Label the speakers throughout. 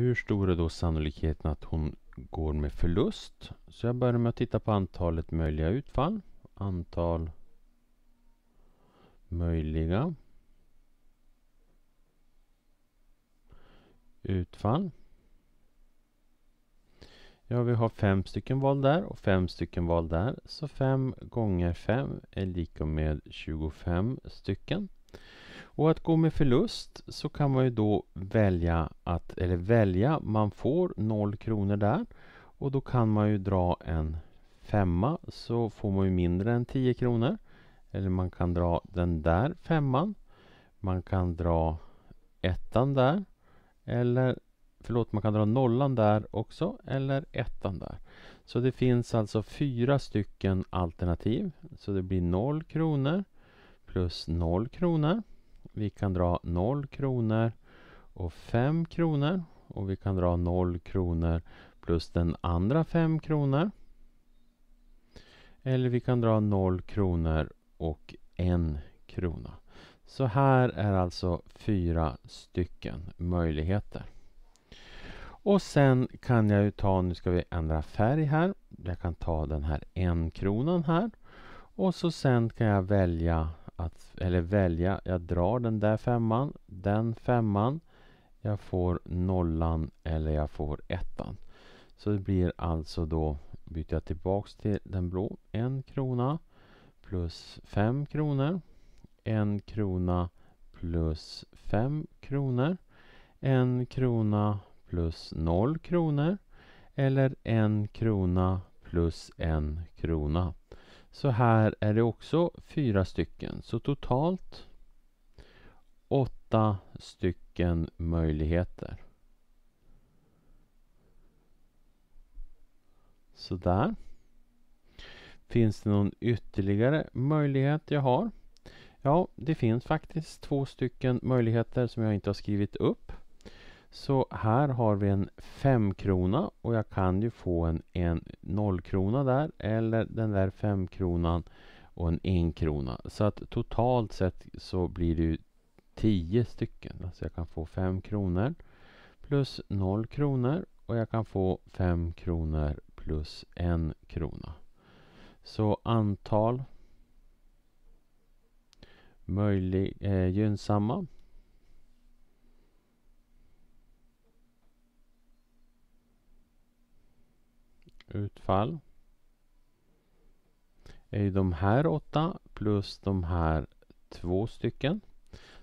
Speaker 1: Hur stor är då sannolikheten att hon går med förlust? Så jag börjar med att titta på antalet möjliga utfall. Antal möjliga utfall. Ja, vi har fem stycken val där och fem stycken val där. Så 5 gånger 5 är lika med 25 stycken. Och att gå med förlust så kan man ju då välja att, eller välja, man får 0 kronor där och då kan man ju dra en femma så får man ju mindre än 10 kronor. Eller man kan dra den där femman. Man kan dra ettan där. Eller förlåt, man kan dra nollan där också eller ettan där. Så det finns alltså fyra stycken alternativ. Så det blir 0 kronor plus 0 kronor vi kan dra 0 kronor och 5 kronor. Och vi kan dra 0 kronor plus den andra 5 kronor. Eller vi kan dra 0 kronor och 1 krona. Så här är alltså fyra stycken möjligheter. Och sen kan jag ju ta, nu ska vi ändra färg här. Jag kan ta den här en kronan här. Och så sen kan jag välja att, eller välja, jag drar den där femman, den femman, jag får nollan eller jag får ettan. Så det blir alltså då, byter jag tillbaks till den blå, en krona plus fem kronor, en krona plus fem kronor, en krona plus noll kronor eller en krona plus en krona. Så här är det också fyra stycken. Så totalt åtta stycken möjligheter. Sådär. Finns det någon ytterligare möjlighet jag har? Ja, det finns faktiskt två stycken möjligheter som jag inte har skrivit upp. Så här har vi en 5 krona och jag kan ju få en, en 0 krona där eller den där 5 kronan och en 1 krona. Så att totalt sett så blir det ju 10 stycken. Alltså jag kan få 5 kronor plus 0 kronor och jag kan få 5 kronor plus 1 krona. Så antal möjlig, eh, gynnsamma utfall är ju de här åtta plus de här två stycken.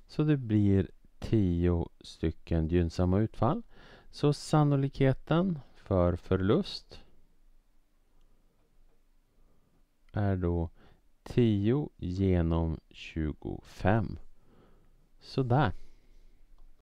Speaker 1: Så det blir tio stycken gynnsamma utfall. Så sannolikheten för förlust är då 10 genom 25. Sådär.